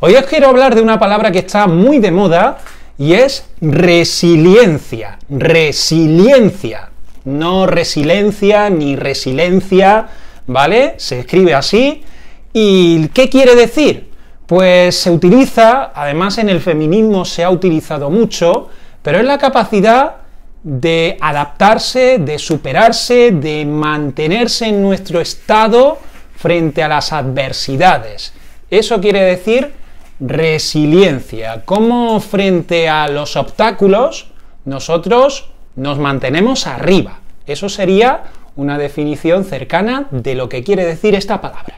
Hoy os quiero hablar de una palabra que está muy de moda y es resiliencia. Resiliencia. No resiliencia ni resiliencia, ¿vale? Se escribe así. ¿Y qué quiere decir? Pues se utiliza, además en el feminismo se ha utilizado mucho, pero es la capacidad de adaptarse, de superarse, de mantenerse en nuestro estado frente a las adversidades. Eso quiere decir resiliencia, cómo frente a los obstáculos nosotros nos mantenemos arriba. Eso sería una definición cercana de lo que quiere decir esta palabra.